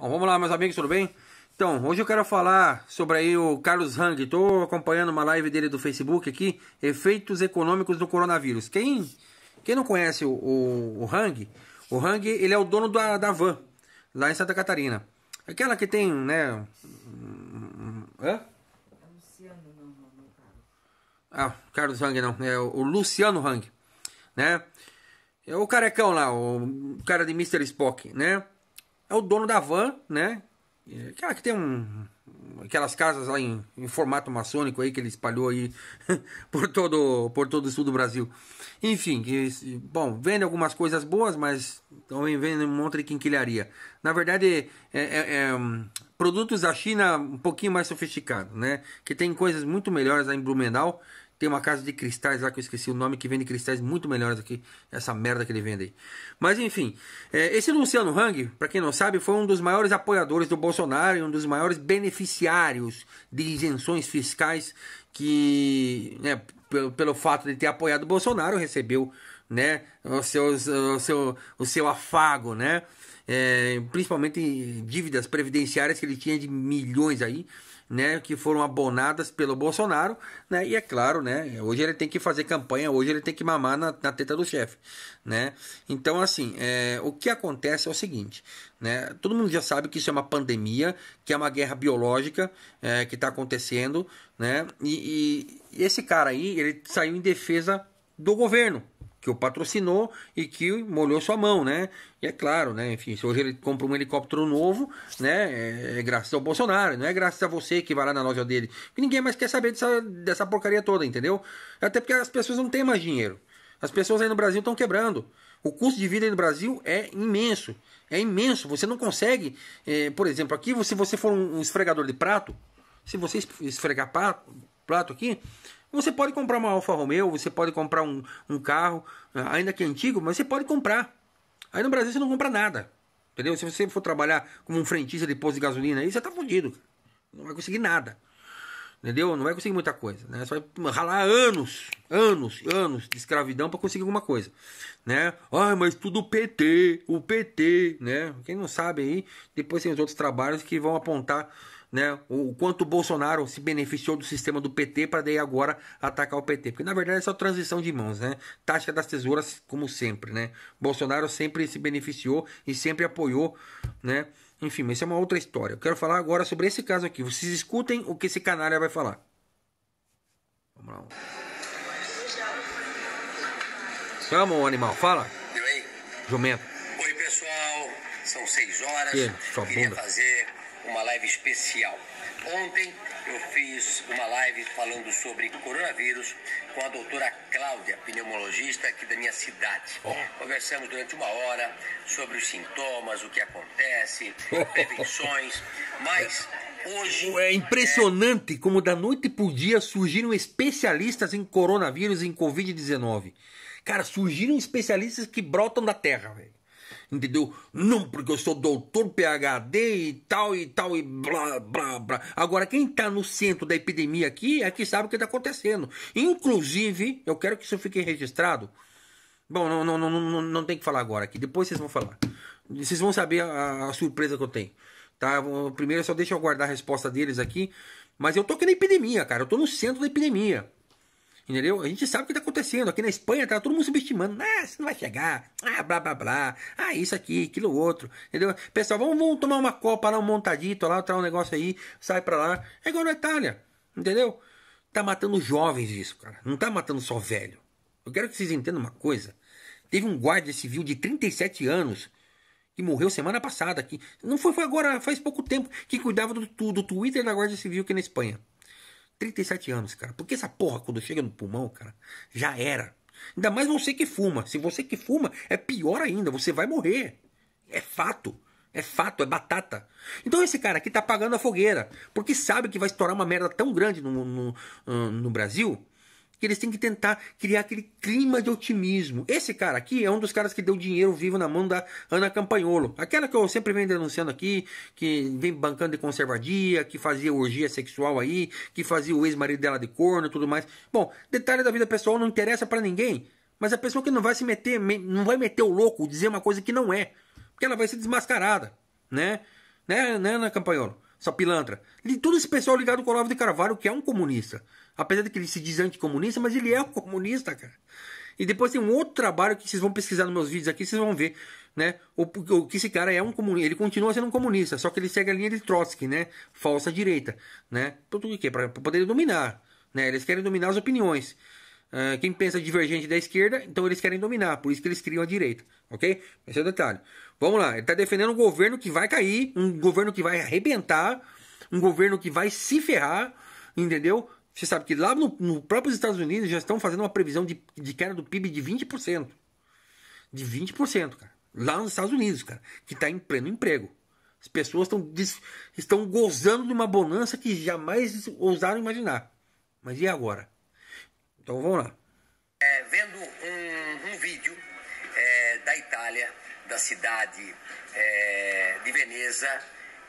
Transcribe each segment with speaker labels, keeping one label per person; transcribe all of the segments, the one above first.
Speaker 1: Bom, vamos lá, meus amigos, tudo bem? Então, hoje eu quero falar sobre aí o Carlos Hang. Estou acompanhando uma live dele do Facebook aqui, efeitos econômicos do coronavírus. Quem, quem não conhece o, o, o Hang, o Hang ele é o dono da, da van, lá em Santa Catarina. Aquela que tem, né... Hum, hum, hum, hã? Ah, Carlos Hang não, é o Luciano Hang, né? É o carecão lá, o cara de Mr. Spock, né? é o dono da van, né? Aquela é que tem um. Aquelas casas lá em, em formato maçônico aí que ele espalhou aí por todo, por todo o sul do Brasil. Enfim, que, bom, vende algumas coisas boas, mas também vende um monte de quinquilharia. Na verdade, é, é, é, é hum, produtos da China um pouquinho mais sofisticados, né? Que tem coisas muito melhores lá em Blumenau tem uma casa de cristais lá que eu esqueci o nome, que vende cristais muito melhores do que essa merda que ele vende aí. Mas enfim, é, esse Luciano Hang, para quem não sabe, foi um dos maiores apoiadores do Bolsonaro e um dos maiores beneficiários de isenções fiscais que, né, pelo, pelo fato de ter apoiado o Bolsonaro, recebeu né, o, seu o, seu, o seu afago, né? é, principalmente dívidas previdenciárias que ele tinha de milhões aí, né, que foram abonadas pelo Bolsonaro, né, e é claro, né, hoje ele tem que fazer campanha, hoje ele tem que mamar na, na teta do chefe, né, então assim, é, o que acontece é o seguinte, né, todo mundo já sabe que isso é uma pandemia, que é uma guerra biológica é, que está acontecendo, né, e, e esse cara aí, ele saiu em defesa do governo, que o patrocinou e que molhou sua mão, né? E é claro, né? Enfim, se hoje ele compra um helicóptero novo, né? É, é, graças ao Bolsonaro, não é graças a você que vai lá na loja dele. Porque ninguém mais quer saber dessa, dessa porcaria toda, entendeu? Até porque as pessoas não têm mais dinheiro. As pessoas aí no Brasil estão quebrando. O custo de vida aí no Brasil é imenso. É imenso. Você não consegue, é, por exemplo, aqui, se você for um esfregador de prato, se você esfregar prato aqui, você pode comprar uma Alfa Romeo, você pode comprar um, um carro, ah, ainda que antigo, mas você pode comprar. Aí no Brasil você não compra nada. Entendeu? Se você for trabalhar como um frentista de posto de gasolina aí, você tá fudido. Não vai conseguir nada. Entendeu? Não vai conseguir muita coisa. Né? Você vai ralar anos, anos, anos de escravidão para conseguir alguma coisa. Né? Ah, mas tudo PT, o PT, né? Quem não sabe aí, depois tem os outros trabalhos que vão apontar né, o quanto o Bolsonaro se beneficiou do sistema do PT para daí agora atacar o PT. Porque na verdade é só transição de mãos, né? Tática das tesouras, como sempre, né? Bolsonaro sempre se beneficiou e sempre apoiou, né? Enfim, mas isso é uma outra história. Eu quero falar agora sobre esse caso aqui. Vocês escutem o que esse canalha vai falar. Vamos lá. Vamos, animal, fala. Jumento.
Speaker 2: Oi, pessoal. São seis horas. Que, sua Queria fazer uma live especial. Ontem eu fiz uma live falando sobre coronavírus com a doutora Cláudia, pneumologista aqui da minha cidade. Conversamos durante uma hora sobre os sintomas, o que acontece, prevenções, mas hoje.
Speaker 1: É impressionante como da noite para o dia surgiram especialistas em coronavírus e em Covid-19. Cara, surgiram especialistas que brotam da terra, velho entendeu? Não, porque eu sou doutor PHD e tal e tal e blá blá blá. Agora, quem está no centro da epidemia aqui é que sabe o que está acontecendo. Inclusive, eu quero que isso fique registrado. Bom, não, não, não, não, não tem que falar agora aqui. Depois vocês vão falar. Vocês vão saber a, a surpresa que eu tenho. Tá? Primeiro, só deixa eu guardar a resposta deles aqui. Mas eu tô aqui na epidemia, cara. Eu tô no centro da epidemia. Entendeu? A gente sabe o que está acontecendo. Aqui na Espanha tá todo mundo subestimando. Ah, você não vai chegar. Ah, blá blá blá. Ah, isso aqui, aquilo outro. Entendeu? Pessoal, vamos, vamos tomar uma copa lá, um montadito lá, tá um negócio aí, sai pra lá. É igual na Itália. Entendeu? Tá matando jovens isso, cara. Não tá matando só velho. Eu quero que vocês entendam uma coisa. Teve um guarda civil de 37 anos que morreu semana passada aqui. Não foi, foi agora, faz pouco tempo, que cuidava do, do Twitter da Guarda Civil aqui na Espanha. 37 anos, cara. Porque essa porra, quando chega no pulmão, cara, já era. Ainda mais você que fuma. Se você que fuma, é pior ainda. Você vai morrer. É fato. É fato, é batata. Então esse cara aqui tá pagando a fogueira. Porque sabe que vai estourar uma merda tão grande no, no, no Brasil que eles têm que tentar criar aquele clima de otimismo. Esse cara aqui é um dos caras que deu dinheiro vivo na mão da Ana Campagnolo, aquela que eu sempre venho denunciando aqui, que vem bancando de conservadia, que fazia orgia sexual aí, que fazia o ex-marido dela de corno e tudo mais. Bom, detalhe da vida pessoal não interessa para ninguém, mas a pessoa que não vai se meter, não vai meter o louco, dizer uma coisa que não é, porque ela vai ser desmascarada, né? Né, né Ana Campagnolo? essa pilantra. todo esse pessoal ligado com o Olavo de Carvalho, que é um comunista. Apesar de que ele se diz anticomunista, mas ele é um comunista, cara. E depois tem um outro trabalho que vocês vão pesquisar nos meus vídeos aqui, vocês vão ver, né? O, o que esse cara é um comunista, ele continua sendo um comunista, só que ele segue a linha de Trotsky, né? Falsa direita, né? Para é? poder dominar, né? Eles querem dominar as opiniões. Ah, quem pensa divergente da esquerda, então eles querem dominar, por isso que eles criam a direita, ok? Esse é o detalhe. Vamos lá, ele está defendendo um governo que vai cair, um governo que vai arrebentar, um governo que vai se ferrar, entendeu? Você sabe que lá nos no próprios Estados Unidos já estão fazendo uma previsão de, de queda do PIB de 20%. De 20%, cara. Lá nos Estados Unidos, cara, que está em pleno emprego. As pessoas estão, estão gozando de uma bonança que jamais ousaram imaginar. Mas e agora? Então vamos lá. É,
Speaker 2: vendo um, um vídeo é, da Itália, da cidade é, de Veneza,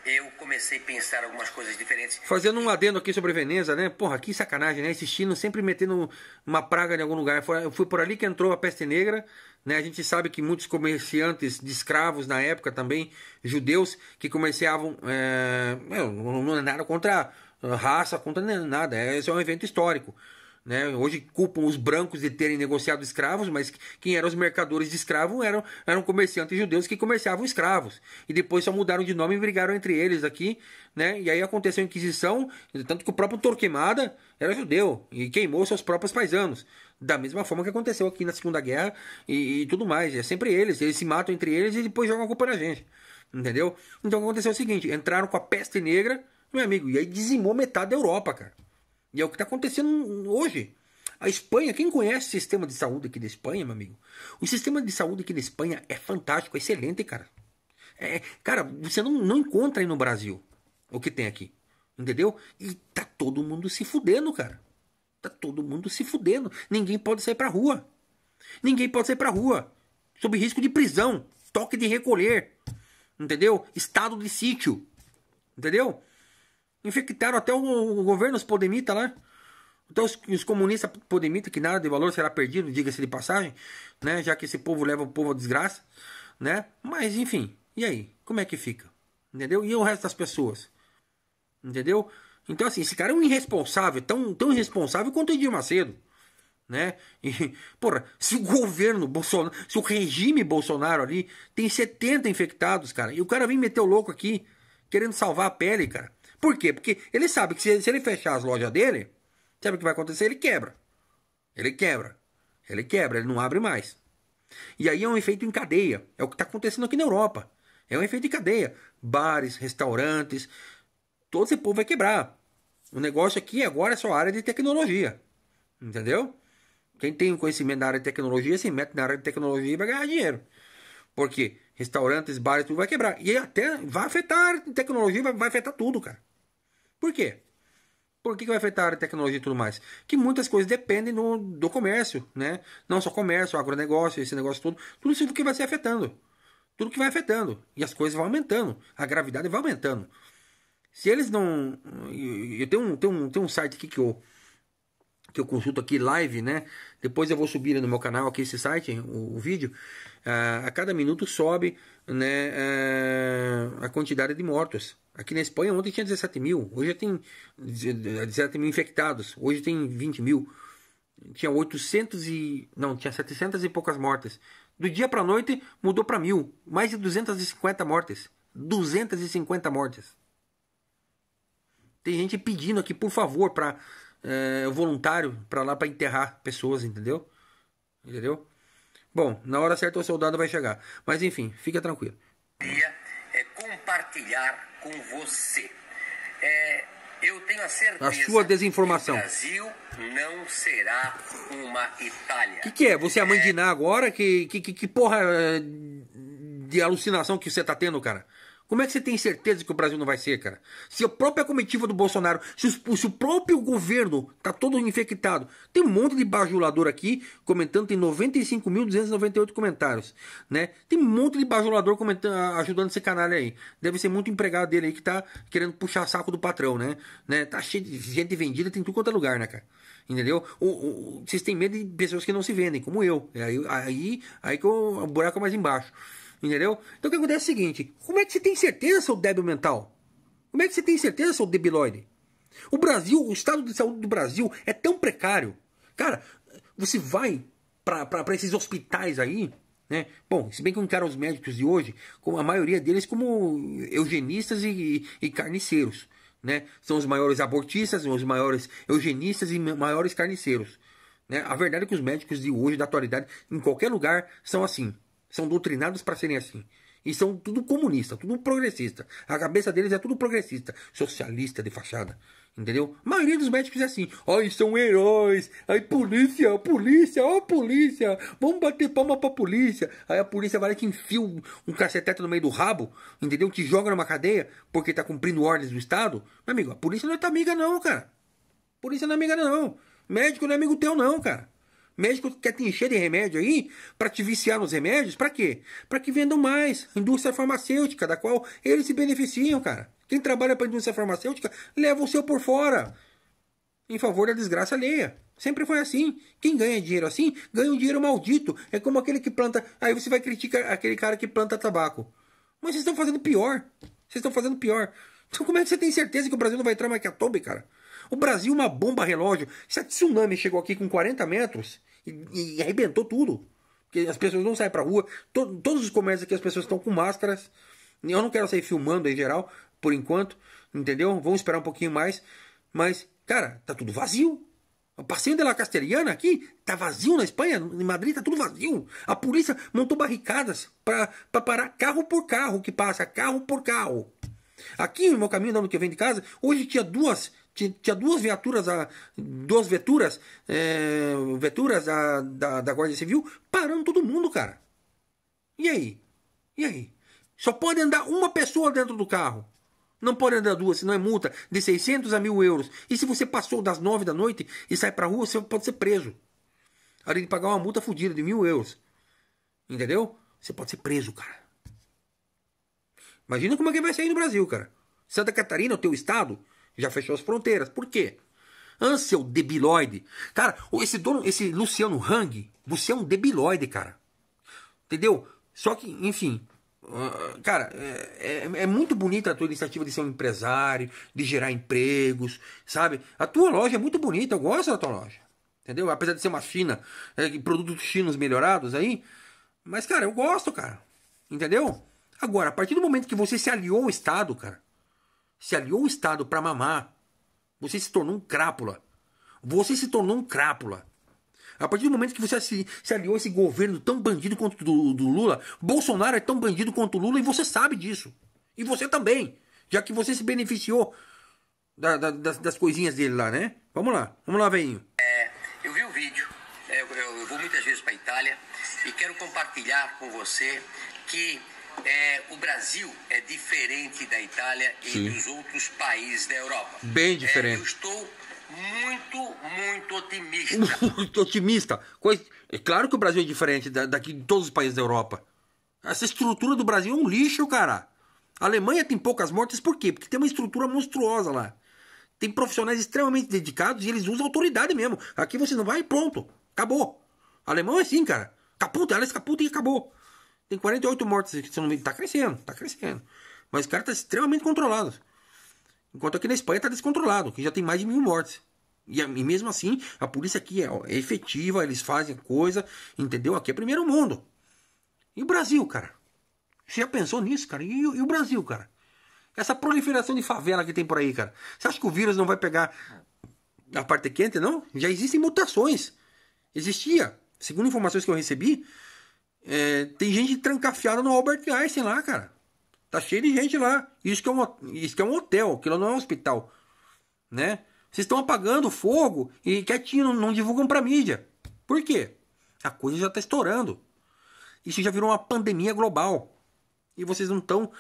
Speaker 2: eu comecei a pensar algumas coisas diferentes.
Speaker 1: Fazendo um adendo aqui sobre Veneza, né? Porra, que sacanagem, né? Esse Chino sempre metendo uma praga em algum lugar. Foi, fui por ali que entrou a peste negra, né? A gente sabe que muitos comerciantes de escravos na época também, judeus, que comerciavam. É... não é nada contra raça, contra nada. É, esse é um evento histórico. Né? Hoje culpam os brancos de terem negociado escravos, mas quem eram os mercadores de escravos eram, eram comerciantes judeus que comerciavam escravos. E depois só mudaram de nome e brigaram entre eles aqui. Né? E aí aconteceu a Inquisição, tanto que o próprio Torquemada era judeu e queimou seus próprios paisanos. Da mesma forma que aconteceu aqui na Segunda Guerra e, e tudo mais. É sempre eles, eles se matam entre eles e depois jogam a culpa na gente. Entendeu? Então aconteceu o seguinte: entraram com a peste negra, meu amigo, e aí dizimou metade da Europa, cara. E é o que está acontecendo hoje. A Espanha, quem conhece o sistema de saúde aqui da Espanha, meu amigo? O sistema de saúde aqui da Espanha é fantástico, é excelente, cara. É, cara, você não, não encontra aí no Brasil o que tem aqui. Entendeu? E tá todo mundo se fudendo, cara. Tá todo mundo se fudendo. Ninguém pode sair pra rua. Ninguém pode sair pra rua. Sob risco de prisão, toque de recolher. Entendeu? Estado de sítio. Entendeu? Infectaram até o, o governo, os podemitas lá. Então os, os comunistas podemitas, que nada de valor será perdido, diga-se de passagem, né? Já que esse povo leva o povo à desgraça, né? Mas enfim, e aí? Como é que fica? Entendeu? E o resto das pessoas? Entendeu? Então assim, esse cara é um irresponsável, tão, tão irresponsável quanto o Edir Macedo. Né? E, porra, se o governo Bolsonaro, se o regime Bolsonaro ali tem 70 infectados, cara, e o cara vem meter o louco aqui querendo salvar a pele, cara. Por quê? Porque ele sabe que se, se ele fechar as lojas dele, sabe o que vai acontecer? Ele quebra. Ele quebra. Ele quebra, ele não abre mais. E aí é um efeito em cadeia. É o que está acontecendo aqui na Europa. É um efeito em cadeia. Bares, restaurantes, todo esse povo vai quebrar. O negócio aqui agora é só área de tecnologia. Entendeu? Quem tem conhecimento da área de tecnologia se mete na área de tecnologia e vai ganhar dinheiro. Porque restaurantes, bares, tudo vai quebrar. E até vai afetar a tecnologia, vai, vai afetar tudo, cara. Por quê? Por que, que vai afetar a tecnologia e tudo mais? Que muitas coisas dependem do, do comércio, né? Não só comércio, agronegócio, esse negócio todo. Tudo isso que vai se afetando. Tudo que vai afetando. E as coisas vão aumentando. A gravidade vai aumentando. Se eles não. Eu tenho um, tenho um, tenho um site aqui que eu que eu consulto aqui live, né? Depois eu vou subir no meu canal aqui esse site, o, o vídeo. Ah, a cada minuto sobe né, ah, a quantidade de mortos. Aqui na Espanha ontem tinha 17 mil, hoje tem 17 mil infectados, hoje tem 20 mil. Tinha 800 e. Não, tinha 700 e poucas mortes. Do dia para noite mudou para mil. Mais de 250 mortes. 250 mortes. Tem gente pedindo aqui, por favor, para é, voluntário para lá para enterrar pessoas, entendeu? Entendeu? Bom, na hora certa o soldado vai chegar. Mas enfim, fica tranquilo.
Speaker 2: É compartilhar com você. É, eu tenho a certeza. A sua
Speaker 1: desinformação. Que o Brasil
Speaker 2: não será uma Itália.
Speaker 1: O que, que, é? Você é a mãe é de Ná agora? Que, que, que, porra é, de alucinação que você tá tendo, cara? Como é que você tem certeza que o Brasil não vai ser, cara? Se a própria comitiva do Bolsonaro, se, os, se o próprio governo tá todo infectado, tem um monte de bajulador aqui comentando, tem 95.298 comentários, né? Tem um monte de bajulador comentando, ajudando esse canal aí. Deve ser muito empregado dele aí que tá querendo puxar saco do patrão, né? né? Tá cheio de gente vendida, tem tudo quanto é lugar, né, cara? Entendeu? O, o, vocês têm medo de pessoas que não se vendem, como eu. É aí, aí, aí que o buraco é mais embaixo. Entendeu? Então o que acontece é o seguinte: como é que você tem certeza, seu débil mental? Como é que você tem certeza, seu debilóide? O Brasil, o estado de saúde do Brasil é tão precário. Cara, você vai para esses hospitais aí, né? Bom, se bem que eu os médicos de hoje, como a maioria deles, como eugenistas e, e, e carniceiros. Né? São os maiores abortistas, os maiores eugenistas e maiores carniceiros. Né? A verdade é que os médicos de hoje, da atualidade, em qualquer lugar, são assim. São doutrinados para serem assim. E são tudo comunista, tudo progressista. A cabeça deles é tudo progressista, socialista de fachada. Entendeu? A maioria dos médicos é assim. Ai, são heróis. Ai, polícia, polícia, ó, polícia. Vamos bater palma pra polícia. Aí a polícia vai lá que enfia um, um caceteto no meio do rabo, entendeu? Te joga numa cadeia porque tá cumprindo ordens do Estado. Meu amigo, a polícia não é tua amiga, não, cara. Polícia não é amiga, não. Médico não é amigo teu, não, cara. Médico quer te encher de remédio aí para te viciar nos remédios? Para quê? Para que vendam mais. Indústria farmacêutica, da qual eles se beneficiam, cara. Quem trabalha para a indústria farmacêutica leva o seu por fora em favor da desgraça alheia. Sempre foi assim. Quem ganha dinheiro assim, ganha um dinheiro maldito. É como aquele que planta. Aí você vai criticar aquele cara que planta tabaco. Mas vocês estão fazendo pior. Vocês estão fazendo pior. Então como é que você tem certeza que o Brasil não vai entrar mais que a tombe, cara? O Brasil, uma bomba relógio. Se a tsunami chegou aqui com 40 metros, e, e arrebentou tudo. Porque as pessoas não saem pra rua. To, todos os comércios aqui as pessoas estão com máscaras. Eu não quero sair filmando em geral, por enquanto. Entendeu? Vamos esperar um pouquinho mais. Mas, cara, tá tudo vazio. O passeio de La Castellana aqui tá vazio na Espanha, em Madrid tá tudo vazio. A polícia montou barricadas para parar carro por carro que passa, carro por carro. Aqui no meu caminho, no ano que vem de casa, hoje tinha duas tinha duas viaturas, duas veturas, é, veturas da, da, da Guarda Civil parando todo mundo, cara. E aí? E aí? Só pode andar uma pessoa dentro do carro. Não pode andar duas, senão é multa de 600 a mil euros. E se você passou das nove da noite e sai pra rua, você pode ser preso. Além de pagar uma multa fodida de mil euros. Entendeu? Você pode ser preso, cara. Imagina como é que vai sair no Brasil, cara. Santa Catarina, é o teu estado, já fechou as fronteiras. Por quê? Ansel debiloide. Cara, esse dono, esse Luciano Hang, você é um debiloide, cara. Entendeu? Só que, enfim, ah, cara, é, é, é, muito bonita a tua iniciativa de ser um empresário, de gerar empregos, sabe? A tua loja é muito bonita, eu gosto da tua loja. Entendeu? Apesar de ser uma China, é, produtos chinos melhorados aí. Mas, cara, eu gosto, cara. Entendeu? Agora, a partir do momento que você se aliou ao Estado, cara, se aliou ao Estado para mamar, você se tornou um crápula. Você se tornou um crápula. A partir do momento que você se, se aliou a esse governo tão bandido quanto do, do Lula, Bolsonaro é tão bandido quanto o Lula e você sabe disso. E você também, já que você se beneficiou da, da, das, das, coisinhas dele lá, né? Vamos lá, vamos lá, veinho.
Speaker 2: É, eu vi o vídeo, eu, é, eu, eu vou muitas vezes para Itália e quero compartilhar com você que é, o Brasil é diferente da Itália e Sim. dos outros países da Europa.
Speaker 1: Bem diferente. É, eu estou muito, muito otimista. muito otimista. Coisa... É claro que o Brasil é diferente da, daqui de todos os países da Europa. Essa estrutura do Brasil é um lixo, cara. A Alemanha tem poucas mortes por quê? Porque tem uma estrutura monstruosa lá. Tem profissionais extremamente dedicados e eles usam autoridade mesmo. Aqui você não vai e pronto. Acabou. Alemão é assim, cara. Caputa, ela caputa e acabou. Tem 48 mortes aqui, se não me Tá crescendo, tá crescendo. Mas o cara tá extremamente controlado. Enquanto aqui na Espanha tá descontrolado, que já tem mais de mil mortes. E, e mesmo assim, a polícia aqui é, ó, é efetiva, eles fazem coisa, entendeu? Aqui é primeiro mundo. E o Brasil, cara? Você já pensou nisso, cara? E, e o Brasil, cara? Essa proliferação de favela que tem por aí, cara. Você acha que o vírus não vai pegar a parte quente, não? Já existem mutações. Existia, segundo informações que eu recebi, é, tem gente trancafiada no Albert Einstein lá, cara. Tá cheio de gente lá. Isso que é um, isso que é um hotel, aquilo não é um hospital. Né? Vocês estão apagando fogo e quietinho, não, não divulgam pra mídia. Por quê? A coisa já tá estourando. Isso já virou uma pandemia global. E vocês não estão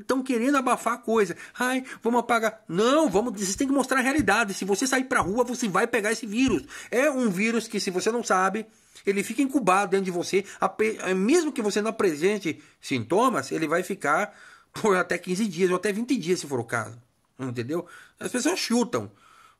Speaker 1: estão querendo abafar a coisa. Ai, vamos apagar. Não, vamos, vocês têm que mostrar a realidade. Se você sair pra rua, você vai pegar esse vírus. É um vírus que se você não sabe, ele fica incubado dentro de você, eh, mesmo que você não apresente sintomas, ele vai ficar por até 15 dias ou até 20 dias, se for o caso. Entendeu? As pessoas chutam.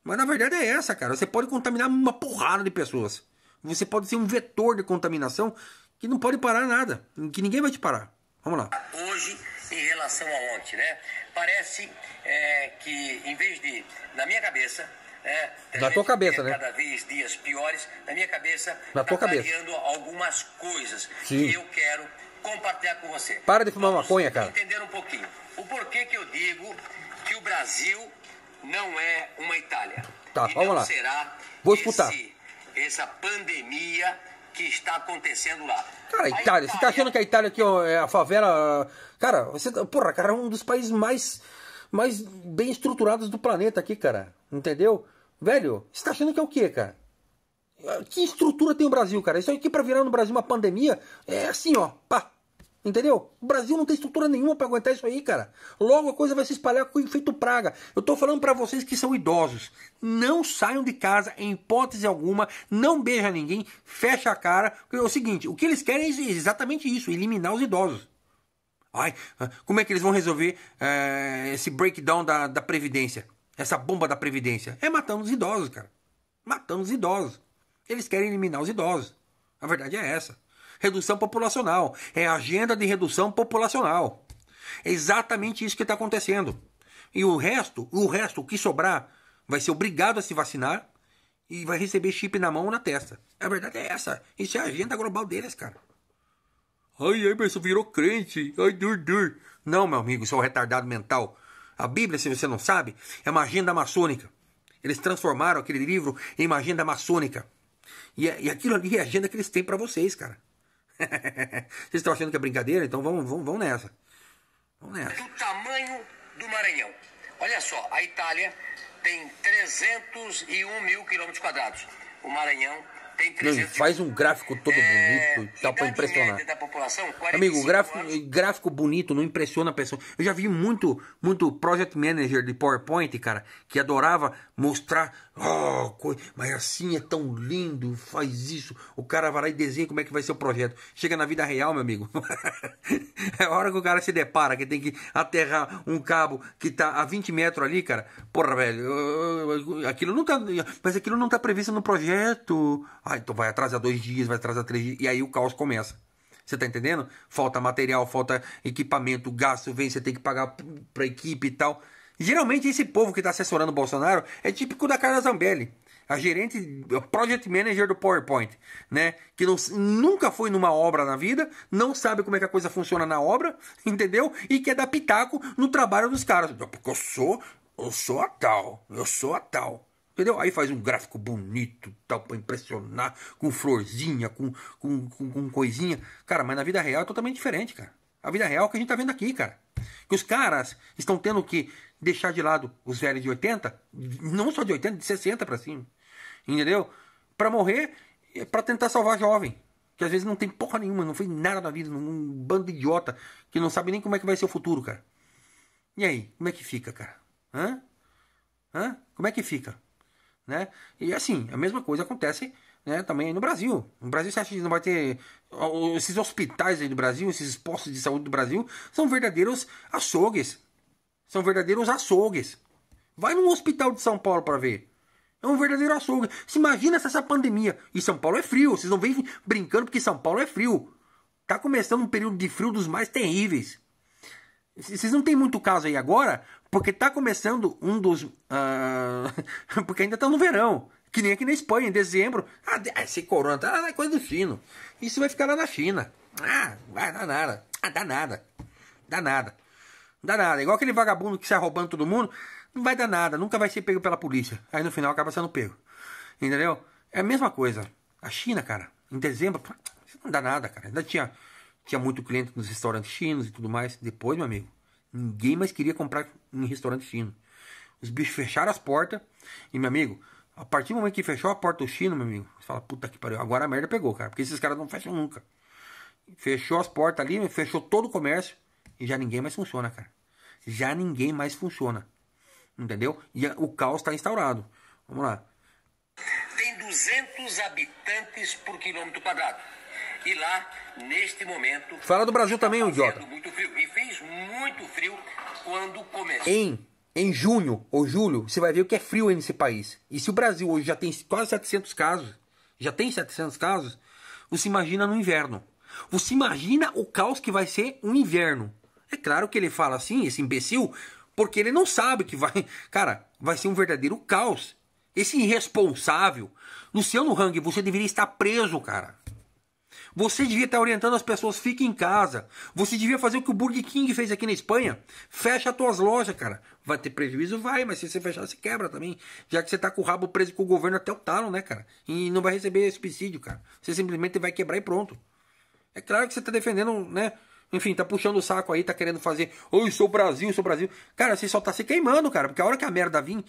Speaker 1: Mas na verdade é essa, cara. Você pode contaminar uma porrada de pessoas. Você pode ser um vetor de contaminação que não pode parar nada, que ninguém vai te parar. Vamos lá.
Speaker 2: Hoje, em relação a ontem, né? Parece é, que, em vez de, na minha cabeça, é, é, na tua é cabeça, né? Cada vez dias piores. Na minha cabeça, na tá tua cabeça. algumas coisas Sim. que eu quero compartilhar com você. Para de
Speaker 1: fumar Vamos maconha, cara. Entender
Speaker 2: um pouquinho. O porquê que eu digo que o Brasil não é uma Itália.
Speaker 1: Tá, e vamos lá. Será
Speaker 2: Vou escutar. essa pandemia que está acontecendo
Speaker 1: lá. Cara, a Itália, Itália, você tá achando que a Itália aqui é a favela. Cara, você. Tá, porra, cara, é um dos países mais, mais bem estruturados do planeta aqui, cara. Entendeu? Velho, você tá achando que é o quê, cara? Que estrutura tem o Brasil, cara? Isso aqui para virar no Brasil uma pandemia é assim, ó, pá. Entendeu? O Brasil não tem estrutura nenhuma para aguentar isso aí, cara. Logo a coisa vai se espalhar com efeito praga. Eu tô falando para vocês que são idosos. Não saiam de casa em hipótese alguma, não beija ninguém, fecha a cara. é o seguinte, o que eles querem é exatamente isso, eliminar os idosos. Ai, ah, como é que eles vão resolver é, esse breakdown da, da Previdência? essa bomba da Previdência? É matando os idosos, cara. Matando os idosos. Eles querem eliminar os idosos. A verdade é essa. Redução populacional. É agenda de redução populacional. É exatamente isso que está acontecendo. E o resto, o resto, o que sobrar, vai ser obrigado a se vacinar e vai receber chip na mão ou na testa. A verdade é essa. Isso é a agenda global deles, cara. Ai, mas virou crente. Ai, dur, dur. Não, meu amigo, sou é retardado mental. A Bíblia, se você não sabe, é uma agenda maçônica. Eles transformaram aquele livro em uma agenda maçônica. E, é, e aquilo ali é a agenda que eles têm para vocês, cara. vocês estão achando que é brincadeira? Então vamos, vamos, vamos nessa. Vamos nessa. Do
Speaker 2: tamanho do Maranhão. Olha só, a Itália tem 301 mil quilômetros quadrados. O Maranhão
Speaker 1: tem 300... Faz um gráfico todo é... bonito é e tal, para impressionar. Amigo, gráfico, anos. gráfico bonito não impressiona a pessoa. Eu já vi muito, muito project manager de PowerPoint, cara, que adorava mostrar Oh, mas assim é tão lindo, faz isso. O cara vai lá e desenha como é que vai ser o projeto. Chega na vida real, meu amigo. é a hora que o cara se depara, que tem que aterrar um cabo que tá a 20 metros ali, cara. Porra, velho, aquilo não tá. Mas aquilo não tá previsto no projeto. Ah, então vai atrasar dois dias, vai atrasar três dias. E aí o caos começa. Você tá entendendo? Falta material, falta equipamento, gasto, vem, você tem que pagar pra equipe e tal. Geralmente esse povo que está assessorando o Bolsonaro é típico da Carla Zambelli, a gerente, o project manager do PowerPoint, né? Que não, nunca foi numa obra na vida, não sabe como é que a coisa funciona na obra, entendeu? E quer dar pitaco no trabalho dos caras. Porque eu sou, eu sou a tal, eu sou a tal. Entendeu? Aí faz um gráfico bonito, tal, pra impressionar, com florzinha, com, com, com, com coisinha. Cara, mas na vida real é totalmente diferente, cara. A vida real é o que a gente tá vendo aqui, cara. Que os caras estão tendo que deixar de lado os velhos de 80, não só de 80, de 60 para cima. Entendeu? Para morrer, para tentar salvar jovem. Que às vezes não tem porra nenhuma, não fez nada na vida, um bando de idiota que não sabe nem como é que vai ser o futuro, cara. E aí, como é que fica, cara? Hã? Hã? Como é que fica? Né? E assim, a mesma coisa acontece né, também no Brasil. No Brasil você acha que não vai ter. Esses hospitais aí do Brasil, esses postos de saúde do Brasil, são verdadeiros açougues são verdadeiros açougues. Vai num hospital de São Paulo para ver. É um verdadeiro açougue. Se imagina se essa pandemia. E São Paulo é frio. Vocês não vêm brincando porque São Paulo é frio. Tá começando um período de frio dos mais terríveis. Vocês não tem muito caso aí agora, porque tá começando um dos. Uh, porque ainda tá no verão. Que nem aqui na Espanha, em dezembro. Ah, ah esse corona, tá na ah, é coisa do chino. Isso vai ficar lá na China. Ah, vai dar nada. Ah, dá nada. Dá nada dá nada. Igual aquele vagabundo que sai roubando todo mundo, não vai dar nada, nunca vai ser pego pela polícia. Aí no final acaba sendo pego. Entendeu? É a mesma coisa. A China, cara, em dezembro, não dá nada, cara. Ainda tinha, tinha muito cliente nos restaurantes chinos e tudo mais. Depois, meu amigo, ninguém mais queria comprar em restaurante chino. Os bichos fecharam as portas. E, meu amigo, a partir do momento que fechou a porta do chino, meu amigo, você fala, puta que pariu, agora a merda pegou, cara. Porque esses caras não fecham nunca. Fechou as portas ali, fechou todo o comércio. E já ninguém mais funciona, cara já ninguém mais funciona. Entendeu? E o caos está instaurado. Vamos lá.
Speaker 2: Tem 200 habitantes por quilômetro quadrado. E lá, neste
Speaker 1: momento. Fala do Brasil também, o idiota.
Speaker 2: Muito frio. E fez muito frio quando começou.
Speaker 1: Em, em junho ou julho, você vai ver o que é frio nesse país. E se o Brasil hoje já tem quase 700 casos, já tem 700 casos, você imagina no inverno. Você imagina o caos que vai ser um inverno. É claro que ele fala assim, esse imbecil, porque ele não sabe que vai. Cara, vai ser um verdadeiro caos. Esse irresponsável. Luciano Hang, você deveria estar preso, cara. Você devia estar orientando as pessoas, fiquem em casa. Você devia fazer o que o Burger King fez aqui na Espanha. Fecha as tuas lojas, cara. Vai ter prejuízo? Vai, mas se você fechar, você quebra também. Já que você tá com o rabo preso com o governo até o talo, né, cara? E não vai receber subsídio, cara. Você simplesmente vai quebrar e pronto. É claro que você tá defendendo, né? Enfim, tá puxando o saco aí, tá querendo fazer. Oi, sou Brasil, sou Brasil. Cara, você só tá se queimando, cara, porque a hora que a merda vir.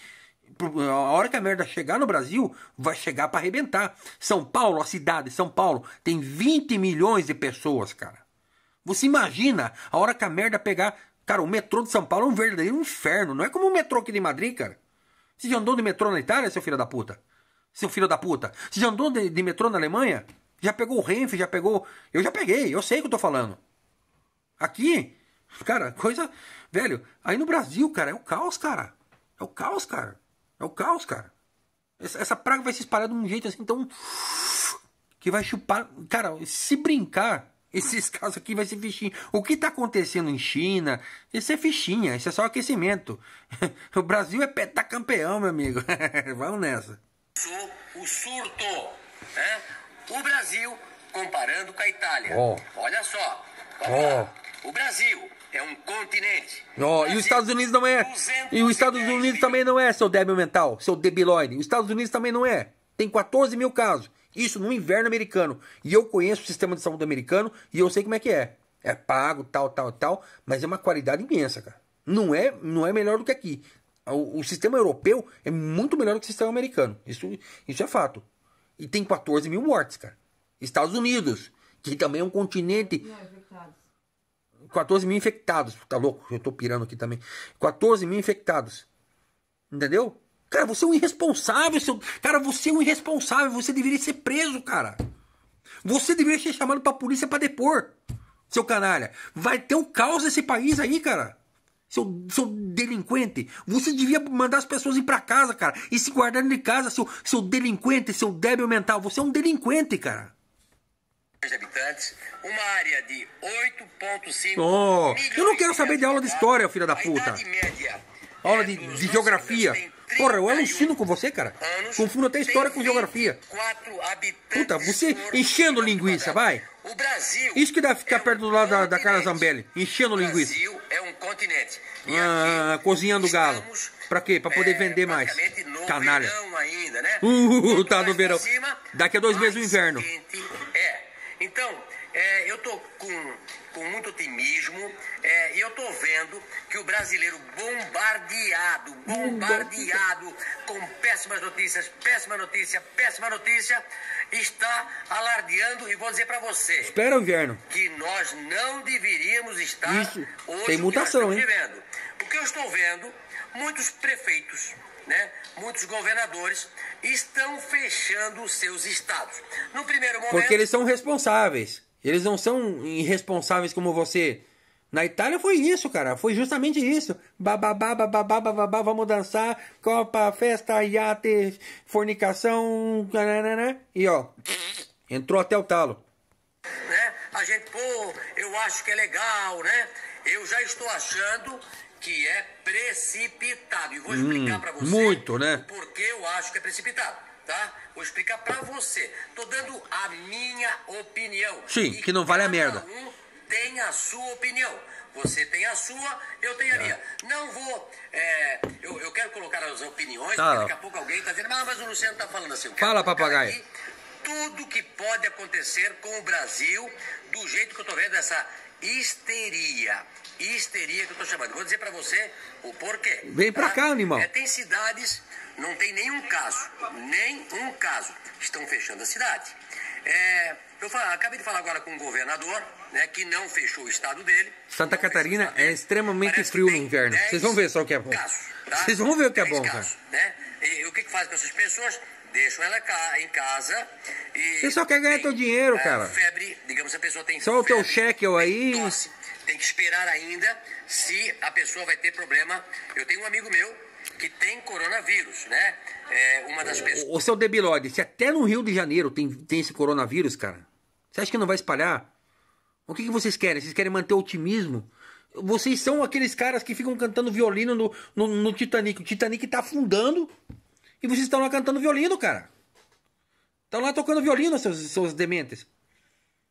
Speaker 1: A hora que a merda chegar no Brasil, vai chegar para arrebentar. São Paulo, a cidade, São Paulo, tem 20 milhões de pessoas, cara. Você imagina a hora que a merda pegar. Cara, o metrô de São Paulo é um verdadeiro inferno. Não é como o metrô aqui de Madrid, cara. Você já andou de metrô na Itália, seu filho da puta? Seu filho da puta. Você já andou de, de metrô na Alemanha? Já pegou o Renfe, já pegou. Eu já peguei, eu sei o que eu tô falando. Aqui, cara, coisa. Velho, aí no Brasil, cara, é o caos, cara. É o caos, cara. É o caos, cara. Essa, essa praga vai se espalhar de um jeito assim, então. Que vai chupar. Cara, se brincar, esses casos aqui vai ser fichinha. O que tá acontecendo em China? Isso é fichinha, isso é só aquecimento. O Brasil é campeão meu amigo. Vamos nessa.
Speaker 2: O surto. Né? O Brasil comparando com a Itália. Oh. Olha só. oh. O Brasil é um continente.
Speaker 1: Ó, oh, e os Estados Unidos não é. E os Estados Unidos também não é, seu débil mental, seu debilóide. Os Estados Unidos também não é. Tem 14 mil casos. Isso no inverno americano. E eu conheço o sistema de saúde americano e eu sei como é que é. É pago, tal, tal, tal. Mas é uma qualidade imensa, cara. Não é, não é melhor do que aqui. O, o sistema europeu é muito melhor do que o sistema americano. Isso, isso é fato. E tem 14 mil mortes, cara. Estados Unidos, que também é um continente. Não, é 14 mil infectados. Tá louco? Eu tô pirando aqui também. 14 mil infectados. Entendeu? Cara, você é um irresponsável. Seu... Cara, você é um irresponsável. Você deveria ser preso, cara. Você deveria ser chamado pra polícia para depor, seu canalha. Vai ter um caos nesse país aí, cara. Seu, seu delinquente. Você devia mandar as pessoas ir para casa, cara. E se guardar de casa, seu, seu delinquente, seu débil mental. Você é um delinquente, cara de habitantes,
Speaker 2: uma área de
Speaker 1: 8,5 oh, Eu não quero saber de aula de história, filha da puta. É aula de, de geografia. Porra, eu alucino ensino com você, cara. Confundo até história com geografia. Puta, você enchendo linguiça, vai. Isso que dá ficar é perto do lado da, da Zambelli, enchendo linguiça. É ah, cozinhando galo. Pra quê? Pra poder vender mais. Canalha. Ainda, né? Uh, tá no verão. Daqui a dois meses o inverno.
Speaker 2: Então, é, eu estou com, com muito otimismo é, e eu estou vendo que o brasileiro bombardeado, bombardeado com péssimas notícias, péssima notícia, péssima notícia, está alardeando e vou dizer para você. Espera, Inverno. Que nós não deveríamos estar Isso. hoje Tem mutação, hein? O que eu estou vendo, muitos prefeitos, né, muitos governadores estão fechando os seus estados. No primeiro momento. Porque eles
Speaker 1: são responsáveis. Eles não são irresponsáveis como você. Na Itália foi isso, cara. Foi justamente isso. Bababá, bababá, bababá, vamos dançar. Copa, festa, iate, fornicação. Nananana, né, né, né, e ó, entrou até o talo.
Speaker 2: Né? A gente, pô, eu acho que é legal, né? Eu já estou achando que é precipitado. E vou hum, explicar hum, para você
Speaker 1: muito, né?
Speaker 2: porque eu acho que é precipitado. Tá? Vou explicar para você. Tô dando a minha opinião. Sim,
Speaker 1: e que não vale a merda.
Speaker 2: Um tem a sua opinião. Você tem a sua, eu tenho a é. minha. Não vou. É, eu, eu, quero colocar as opiniões, ah, daqui a pouco alguém está dizendo, ah, mas o Luciano está falando assim. Fala, papagaio. Aqui, tudo que pode acontecer com o Brasil, do jeito que eu estou vendo essa histeria. Histeria que eu estou chamando. Vou dizer para você o porquê. Vem para tá? cá, animal. É, tem cidades, não tem nenhum caso, nem um caso. Estão fechando a cidade. É, eu falo, acabei de falar agora com o um governador, né, que não fechou o estado dele.
Speaker 1: Santa Catarina é extremamente Parece frio no inverno. Vocês vão ver só o que é bom. Casos, tá? Vocês vão ver o que é bom, casos, cara.
Speaker 2: Né? E, o que, que faz com essas pessoas? deixam ela cá em casa
Speaker 1: e. Você só quer ganhar tem, teu dinheiro, é, cara.
Speaker 2: Febre, digamos, a pessoa tem. Só febre, o teu
Speaker 1: cheque aí. Tosse,
Speaker 2: tem que esperar ainda se a pessoa vai ter problema. Eu tenho um amigo meu que tem coronavírus, né? É uma das pessoas.
Speaker 1: Ô, seu debilode se até no Rio de Janeiro tem, tem esse coronavírus, cara, você acha que não vai espalhar? O que, que vocês querem? Vocês querem manter o otimismo? Vocês são aqueles caras que ficam cantando violino no, no, no Titanic. O Titanic tá afundando. E vocês estão lá cantando violino, cara. Estão lá tocando violino, seus, seus dementes.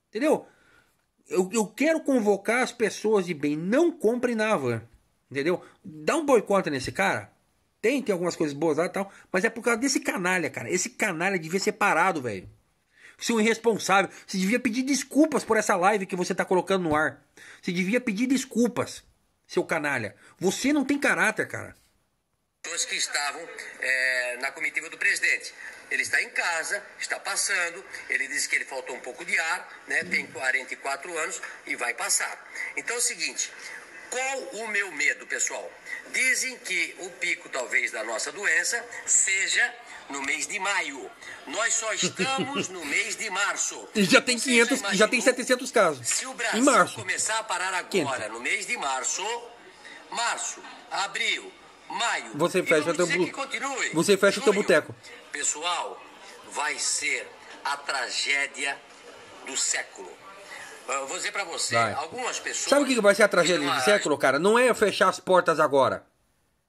Speaker 1: Entendeu? Eu, eu quero convocar as pessoas de bem. Não comprem na van, Entendeu? Dá um boicote nesse cara. Tem, tem algumas coisas boas lá e tal. Mas é por causa desse canalha, cara. Esse canalha devia ser parado, velho. Seu irresponsável. Você devia pedir desculpas por essa live que você está colocando no ar. Você devia pedir desculpas, seu canalha. Você não tem caráter, cara
Speaker 2: pessoas que estavam é, na comitiva do presidente. Ele está em casa, está passando, ele disse que ele faltou um pouco de ar, né, tem 44 anos e vai passar. Então é o seguinte, qual o meu medo, pessoal? Dizem que o pico, talvez, da nossa doença seja no mês de maio. Nós só estamos no mês de março. E já tem 500, já, já tem
Speaker 1: 700 casos. Se o Brasil começar a parar agora, 500. no mês
Speaker 2: de março, março, abril, maio. Você fecha teu bu... Você fecha Junho. teu boteco. Pessoal, vai ser a tragédia do século.
Speaker 1: Ah, eu vou dizer para você, vai. algumas pessoas Sabe o que vai ser a tragédia do século, cara? Não é fechar as portas agora.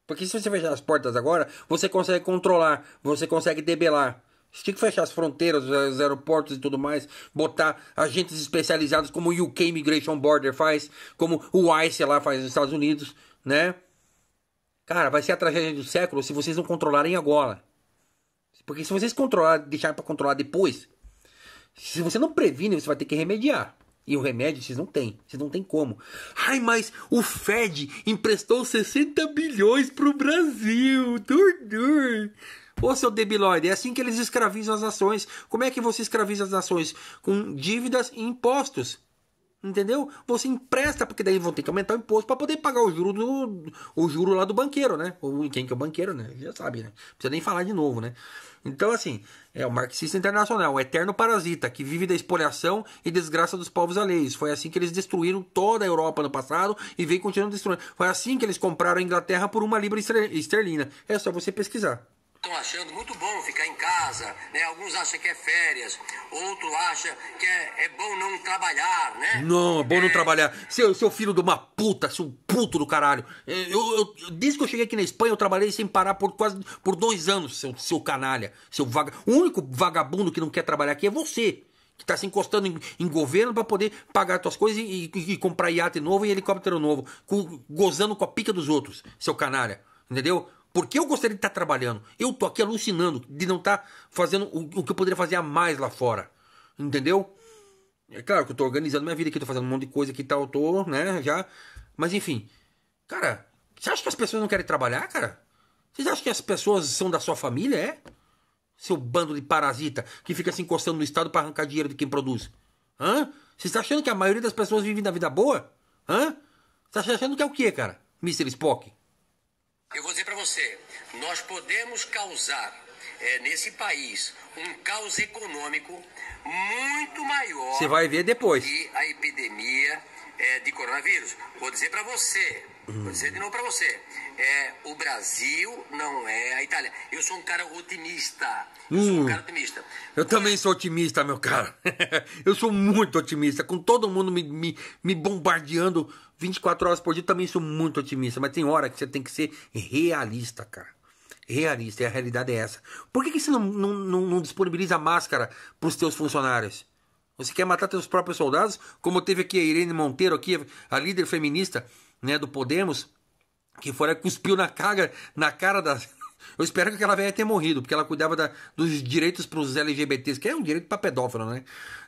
Speaker 1: Porque se você fechar as portas agora, você consegue controlar, você consegue debelar. Você tinha que fechar as fronteiras, os aeroportos e tudo mais, botar agentes especializados como o UK Immigration Border faz, como o ICE lá faz nos Estados Unidos, né? Cara, vai ser a tragédia do século se vocês não controlarem agora. Porque se vocês controlar, deixarem para controlar depois, se você não previne, você vai ter que remediar. E o remédio vocês não têm, vocês não têm como. Ai, mas o Fed emprestou 60 bilhões pro Brasil. Durdur. Ô seu debilóide, é assim que eles escravizam as ações. Como é que você escraviza as ações? Com dívidas e impostos. Entendeu? Você empresta, porque daí vão ter que aumentar o imposto para poder pagar o juro do o juro lá do banqueiro, né? Ou quem que é o banqueiro, né? Já sabe, né? precisa nem falar de novo, né? Então, assim, é o marxista internacional, o eterno parasita que vive da espoliação e desgraça dos povos alheios. Foi assim que eles destruíram toda a Europa no passado e vem continuando destruindo. Foi assim que eles compraram a Inglaterra por uma libra esterlina. É só você pesquisar estão achando muito bom ficar em
Speaker 2: casa, né? Alguns acham que é férias, outro acha que é, é bom não trabalhar,
Speaker 1: né? Não, é bom é... não trabalhar. Seu, seu filho de uma puta, seu puto do caralho. Eu, é, eu, eu, desde que eu cheguei aqui na Espanha, eu trabalhei sem parar por quase por dois anos, seu, seu canalha, seu vaga. O único vagabundo que não quer trabalhar aqui é você que está se encostando em, em governo para poder pagar suas coisas e, e, e, comprar iate novo e helicóptero novo, com, gozando com a pica dos outros, seu canalha, entendeu? Porque eu gostaria de estar trabalhando. Eu tô aqui alucinando de não estar tá fazendo o, o que eu poderia fazer a mais lá fora. Entendeu? É claro que eu tô organizando minha vida aqui, tô fazendo um monte de coisa aqui e tal, eu tô, né, já. Mas enfim. Cara, você acha que as pessoas não querem trabalhar, cara? Vocês acham que as pessoas são da sua família, é? Seu bando de parasita que fica se encostando no Estado para arrancar dinheiro de quem produz. Hã? Você está achando que a maioria das pessoas vive da vida boa? Hã? Você está achando que é o quê, cara? Mr. Spock?
Speaker 2: Eu vou dizer para você, nós podemos causar é, nesse país um caos econômico muito maior. Você vai ver depois. Que a epidemia é, de coronavírus. Vou dizer para você, hum. vou dizer de novo para você, é, o Brasil não é a Itália. Eu sou um cara otimista.
Speaker 1: Eu sou um hum. cara otimista. Eu também sou otimista, meu cara. eu sou muito otimista, com todo mundo me, me, me bombardeando 24 horas por dia, também sou muito otimista, mas tem hora que você tem que ser realista, cara. Realista, e a realidade é essa. Por que, que você não, não, não, não disponibiliza máscara para os seus funcionários? Você quer matar seus próprios soldados? Como teve aqui a Irene Monteiro, aqui, a líder feminista né, do Podemos, que fora cuspiu na, caga, na cara das, eu espero que aquela velha tenha morrido, porque ela cuidava da, dos direitos para os LGBTs, que é um direito para pedófilo, né?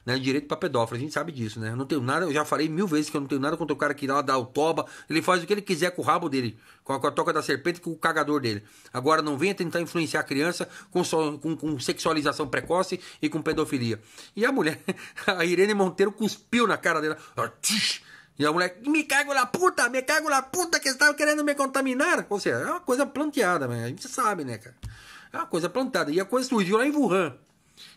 Speaker 1: né? Direito para pedófilo, a gente sabe disso, né? Eu não tenho nada, eu já falei mil vezes que eu não tenho nada contra o cara que lá dá o toba, ele faz o que ele quiser com o rabo dele, com a, com a toca da serpente, com o cagador dele. Agora, não venha tentar influenciar a criança com, so, com, com sexualização precoce e com pedofilia. E a mulher, a Irene Monteiro cuspiu na cara dela. E a mulher, me cago na puta, me cago na puta que estavam querendo me contaminar. Ou seja, é uma coisa planteada, né? a gente sabe, né, cara? É uma coisa plantada. E a coisa surgiu lá em Wuhan.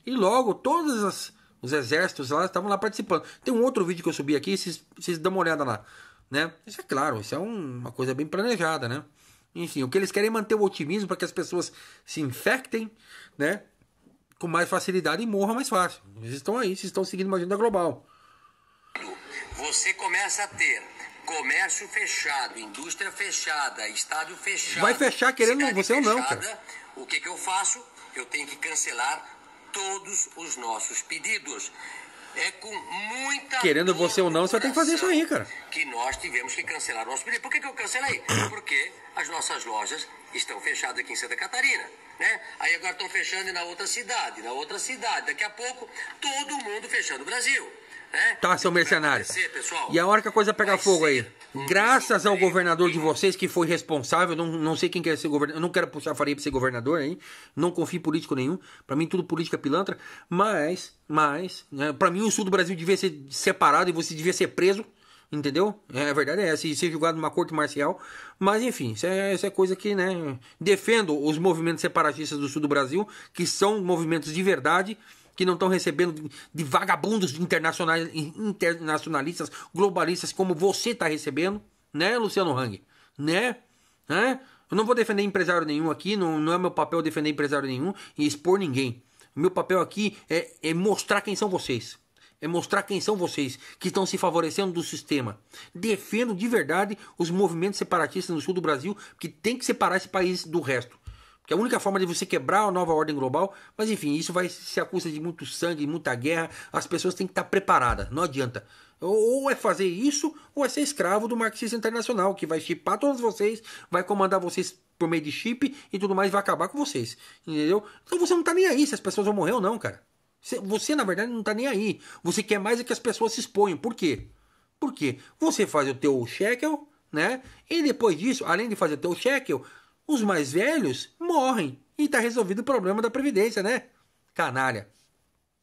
Speaker 1: E logo, todos as, os exércitos lá estavam lá participando. Tem um outro vídeo que eu subi aqui, vocês, vocês dão uma olhada lá. Né? Isso é claro, isso é um, uma coisa bem planejada, né? Enfim, o que eles querem é manter o otimismo para que as pessoas se infectem, né? Com mais facilidade e morram mais fácil. Eles estão aí, vocês estão seguindo uma agenda global
Speaker 2: você começa a ter comércio fechado, indústria fechada, estádio fechado. Vai fechar querendo você fechada, ou não, cara. O que, que eu faço? Eu tenho que cancelar todos os nossos pedidos. É com muita. Querendo você ou não, você vai ter que fazer isso aí, cara. Que nós tivemos que cancelar o nosso pedido. Por que, que eu cancelei? Porque as nossas lojas estão fechadas aqui em Santa Catarina. Né? Aí agora estão fechando na outra cidade, na outra cidade. Daqui a pouco, todo mundo fechando o Brasil.
Speaker 1: É? Tá, seu mercenário. E a hora que a coisa pega fogo aí? Graças ao governador de vocês que foi responsável, não, não sei quem quer ser governador, não quero puxar farinha pra ser governador aí, não confio em político nenhum, para mim tudo política é pilantra, mas, mas, né, para mim o sul do Brasil devia ser separado e você devia ser preso, entendeu? É, a verdade é essa, e ser julgado numa corte marcial. Mas enfim, isso é, isso é, coisa que, né? Defendo os movimentos separatistas do sul do Brasil, que são movimentos de verdade que não estão recebendo de vagabundos internacionais, internacionalistas, globalistas, como você está recebendo, né, Luciano Hang? Né? né? Eu não vou defender empresário nenhum aqui, não, não é meu papel defender empresário nenhum e expor ninguém. O meu papel aqui é, é mostrar quem são vocês. É mostrar quem são vocês que estão se favorecendo do sistema. Defendo de verdade os movimentos separatistas no sul do Brasil, que tem que separar esse país do resto. Porque a única forma de você quebrar a nova ordem global, mas enfim, isso vai ser a custa de muito sangue, muita guerra. As pessoas têm que estar preparadas, não adianta. Ou é fazer isso, ou é ser escravo do marxismo internacional, que vai chipar todos vocês, vai comandar vocês por meio de chip e tudo mais, vai acabar com vocês. Entendeu? Então você não tá nem aí se as pessoas vão morrer ou não, cara. Você, na verdade, não tá nem aí. Você quer mais é que as pessoas se exponham. Por quê? Por quê? Você faz o teu shekel, né? E depois disso, além de fazer o teu shekel, os mais velhos morrem e está resolvido o problema da Previdência, né? Canalha.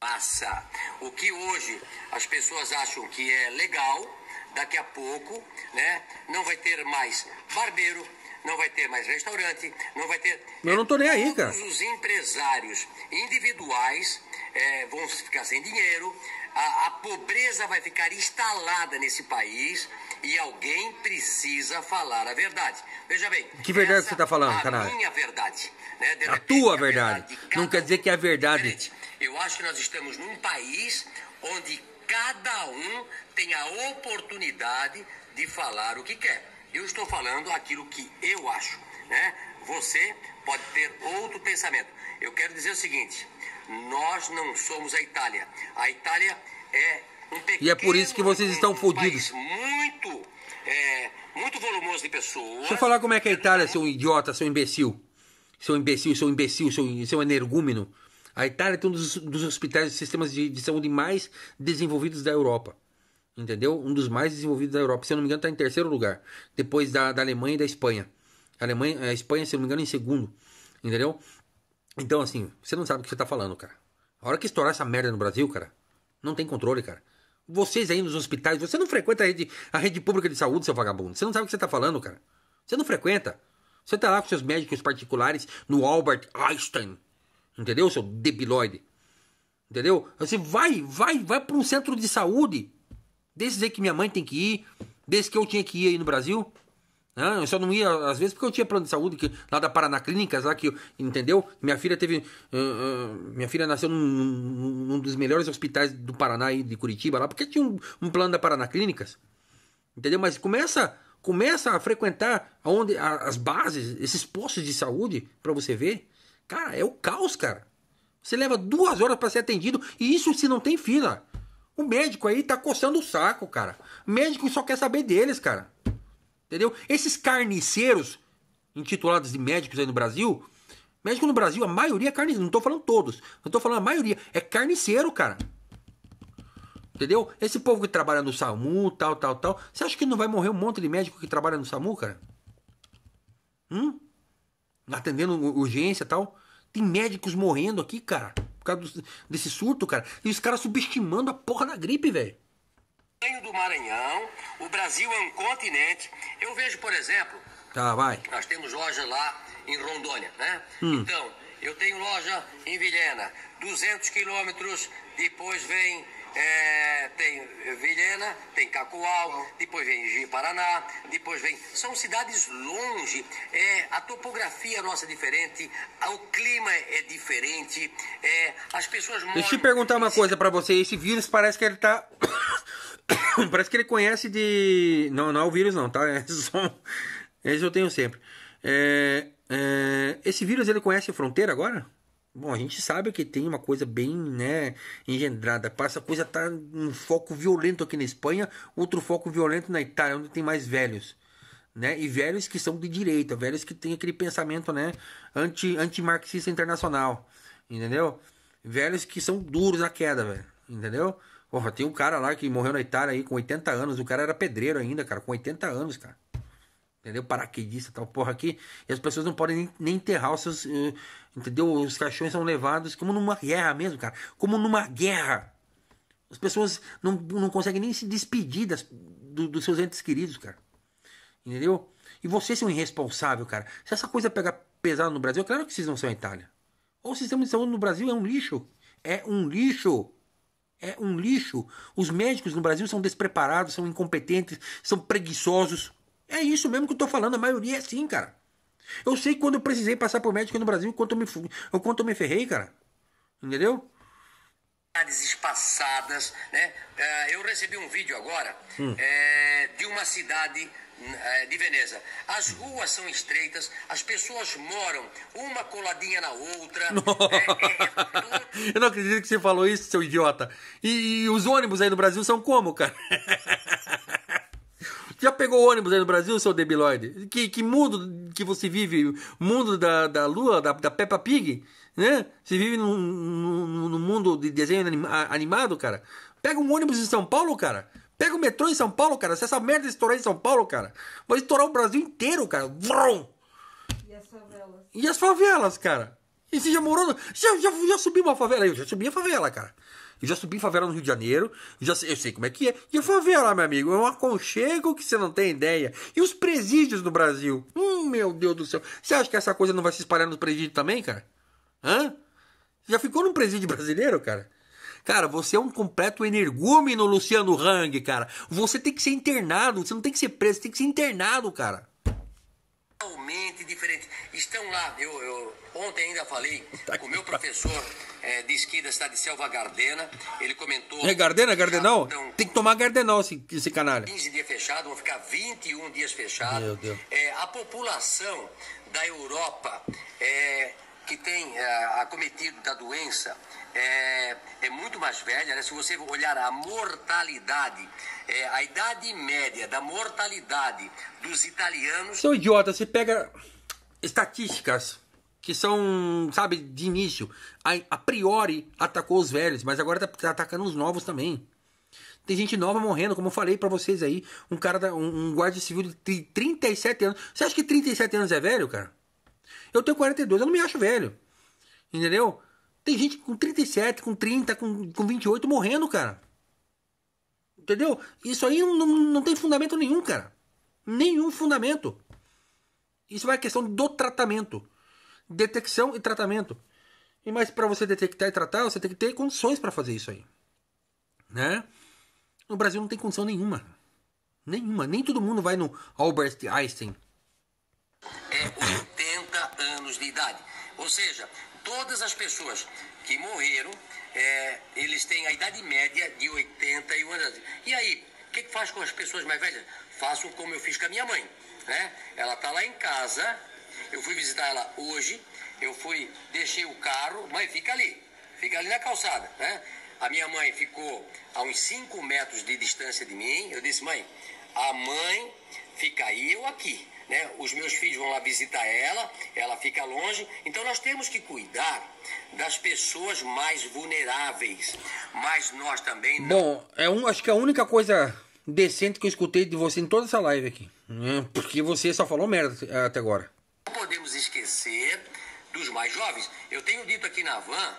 Speaker 2: Massa. O que hoje as pessoas acham que é legal, daqui a pouco, né? Não vai ter mais barbeiro, não vai ter mais restaurante, não vai ter. Eu não tô nem aí, é, cara. Todos os empresários individuais é, vão ficar sem dinheiro, a, a pobreza vai ficar instalada nesse país e alguém precisa falar a verdade. Veja bem.
Speaker 1: Que verdade você está falando, Canário? A minha
Speaker 2: verdade.
Speaker 1: Né? a tua verdade. verdade Não quer dizer que é a é verdade.
Speaker 2: eu acho que nós estamos num país onde cada um tem a oportunidade de falar o que quer. Eu estou falando aquilo que eu acho. Né? Você pode ter outro pensamento. Eu quero dizer o seguinte: nós não somos a Itália. A Itália é
Speaker 1: um pequeno E é por isso que vocês estão fodidos. Muito,
Speaker 2: é, muito volumoso de pessoas.
Speaker 1: Deixa eu falar como é que é a Itália, seu idiota, seu imbecil. Seu imbecil, seu imbecil, seu, seu energúmeno. A Itália tem um dos, dos hospitais e sistemas de, de saúde mais desenvolvidos da Europa entendeu? Um dos mais desenvolvidos da Europa. Se eu não me engano, está em terceiro lugar, depois da, da Alemanha e da Espanha. A, Alemanha, a Espanha, se eu não me engano, em segundo, entendeu? Então, assim, você não sabe o que você tá falando, cara. A hora que estourar essa merda no Brasil, cara, não tem controle, cara. Vocês aí nos hospitais, você não frequenta a rede, a rede pública de saúde, seu vagabundo. Você não sabe o que você tá falando, cara. Você não frequenta. Você tá lá com seus médicos particulares no Albert Einstein. Entendeu, seu debiloide? Entendeu? Você vai, vai, vai para um centro de saúde. Desses aí que minha mãe tem que ir. desde que eu tinha que ir aí no Brasil. Ah, eu só não ia, às vezes, porque eu tinha plano de saúde que, lá da Paraná Clínicas, lá que, entendeu? Minha filha teve. Uh, uh, minha filha nasceu num, num, num, dos melhores hospitais do Paraná e de Curitiba, lá, porque tinha um, um plano da Paraná Clínicas. Entendeu? Mas começa começa a frequentar onde as bases, esses postos de saúde, para você ver, cara, é o caos, cara. Você leva duas horas para ser atendido e isso se não tem fila. O médico aí tá coçando o saco, cara. O médico só quer saber deles, cara. Entendeu? Esses carniceiros, intitulados de médicos aí no Brasil, médico no Brasil, a maioria é carniceiro. Não tô falando todos, eu tô falando a maioria. É carniceiro, cara. Entendeu? Esse povo que trabalha no SAMU, tal, tal, tal. Você acha que não vai morrer um monte de médico que trabalha no SAMU, cara? Hum? Atendendo urgência tal. Tem médicos morrendo aqui, cara. Por causa desse surto, cara. E os caras subestimando a porra da gripe, velho
Speaker 2: tamanho do Maranhão, o Brasil é um continente. Eu vejo, por exemplo, tá, vai. nós temos loja lá em Rondônia, né? Hum. Então, eu tenho loja em Vilhena, 200 quilômetros, depois vem é, tem Vilhena, tem Cacoal, depois vem Paraná, depois vem. São cidades longe, é, a topografia nossa é diferente, o clima é diferente, é, as pessoas
Speaker 1: Deixa eu te perguntar uma coisa para você: esse vírus parece que ele tá Parece que ele conhece de. Não, não é o vírus, não, tá? É só... Esse eu tenho sempre. É, é... Esse vírus ele conhece a fronteira agora? Bom, a gente sabe que tem uma coisa bem, né, engendrada. Passa coisa tá um foco violento aqui na Espanha, outro foco violento na Itália, onde tem mais velhos, né? E velhos que são de direita, velhos que têm aquele pensamento, né, anti anti-marxista internacional, entendeu? Velhos que são duros na queda, velho, entendeu? Porra, tem um cara lá que morreu na Itália aí com 80 anos. O cara era pedreiro ainda, cara, com 80 anos, cara. Entendeu? Paraquedista e tal, porra aqui. E as pessoas não podem nem, enterrar os seus. Eh, entendeu? Os caixões são levados como numa guerra mesmo, cara. Como numa guerra. As pessoas não, não conseguem nem se despedir das, do, dos seus entes queridos, cara. Entendeu? E vocês são irresponsável, cara. Se essa coisa pegar pesado no Brasil, é claro que vocês não são a Itália. Ou o sistema de saúde no Brasil é um lixo. É um lixo. É um lixo. Os médicos no Brasil são despreparados, são incompetentes, são preguiçosos. É isso mesmo que eu tô falando, a maioria é assim, cara. Eu sei quando eu precisei passar por médico no Brasil, quanto eu me, eu, quanto eu me ferrei, cara. Entendeu?
Speaker 2: espaçadas, né? É, eu recebi um vídeo agora hum. é, de uma cidade é, de Veneza. As ruas são estreitas, as pessoas moram uma coladinha na outra. Não. É, é... é
Speaker 1: Eu não acredito que você falou isso, seu idiota. E, e os ônibus aí no Brasil são como, cara? Já pegou ônibus aí no Brasil, seu debiloide? Que, que mundo que você vive? Mundo da, da lua, da, da Peppa Pig? Né? Você vive num, num, num mundo de desenho animado, cara? Pega um ônibus em São Paulo, cara. Pega o metrô em São Paulo, cara. Se essa merda estourar em São Paulo, cara, vai estourar o Brasil inteiro, cara. Vrum! E as favelas? E as favelas, cara. E você já morou. No... Já, já, já subi uma favela. Eu já subi a favela, cara. Eu já subi favela no Rio de Janeiro, já eu sei como é que é. E a favela, meu amigo, é um aconchego que você não tem ideia. E os presídios no Brasil? Hum, meu Deus do céu. Você acha que essa coisa não vai se espalhar nos presídios também, cara? Hã? Já ficou num presídio brasileiro, cara? Cara, você é um completo energúmeno, Luciano Hang, cara. Você tem que ser internado, você não tem que ser preso, você tem que ser internado, cara.
Speaker 2: Totalmente diferente. Estão lá, eu, eu ontem ainda falei tá com o meu tá. professor é, de esquerda, cidade de Selva Gardena. Ele comentou.
Speaker 1: É Gardena? Gardenal? Então, tem que tomar Gardenal esse, esse canalha. 15
Speaker 2: dias fechado, vão ficar 21 dias fechados. Meu Deus. É, a população da Europa é, que tem é, acometido da doença é, é, muito mais velha, né? se você olhar a mortalidade,
Speaker 1: é, a idade média da mortalidade dos italianos. Seu idiota, você pega estatísticas que são, sabe, de início. A, a priori atacou os velhos, mas agora está tá atacando os novos também. Tem gente nova morrendo, como eu falei para vocês aí, um cara, da, um, um guarda civil de 37 anos. Você acha que 37 anos é velho, cara? Eu tenho 42, eu não me acho velho. Entendeu? Tem gente com 37, com 30, com, com 28 morrendo, cara. Entendeu? Isso aí não, não tem fundamento nenhum, cara. Nenhum fundamento. Isso vai é questão do tratamento. Detecção e tratamento. E mas para você detectar e tratar, você tem que ter condições para fazer isso aí. Né? No Brasil não tem condição nenhuma. Nenhuma. Nem todo mundo vai no Albert Einstein. É,
Speaker 2: idade. Ou seja, todas as pessoas que morreram, é, eles têm a idade média de 81 anos. E aí, o que, que faz com as pessoas mais velhas? Faço como eu fiz com a minha mãe. Né? Ela está lá em casa, eu fui visitar ela hoje, eu fui, deixei o carro, mãe, fica ali, fica ali na calçada. Né? A minha mãe ficou a uns 5 metros de distância de mim, eu disse, mãe, a mãe fica aí, eu aqui né? Os meus filhos vão lá visitar ela, ela fica longe. Então nós temos que cuidar das pessoas mais vulneráveis. Mas nós
Speaker 1: também não... Bom, é um, acho que é a única coisa decente que eu escutei de você em toda essa live aqui, né? Porque você só falou merda até agora.
Speaker 2: Não podemos esquecer dos mais jovens. Eu tenho dito aqui na van,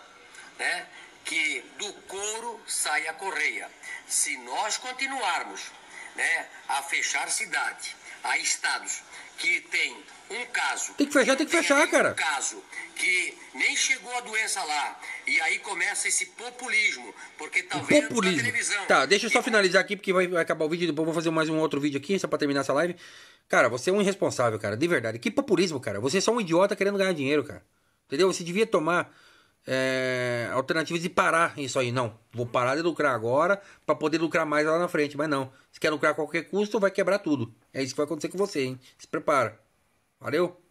Speaker 2: né, que do couro sai a correia. Se nós continuarmos, né, a fechar cidade, a estados que tem um
Speaker 1: caso. Tem que fechar, tem que fechar, um cara. Um caso
Speaker 2: que nem chegou a doença lá. E aí
Speaker 1: começa esse populismo. Porque tá o populismo. televisão. Tá, deixa eu só e... finalizar aqui, porque vai, acabar o vídeo. Depois vou fazer mais um outro vídeo aqui, só pra terminar essa live. Cara, você é um irresponsável, cara. De verdade. Que populismo, cara. Você é só um idiota querendo ganhar dinheiro, cara. Entendeu? Você devia tomar é, alternativas de parar isso aí. Não, vou parar de lucrar agora para poder lucrar mais lá na frente. Mas não, se quer lucrar a qualquer custo, vai quebrar tudo. É isso que vai acontecer com você, hein? Se prepara. Valeu!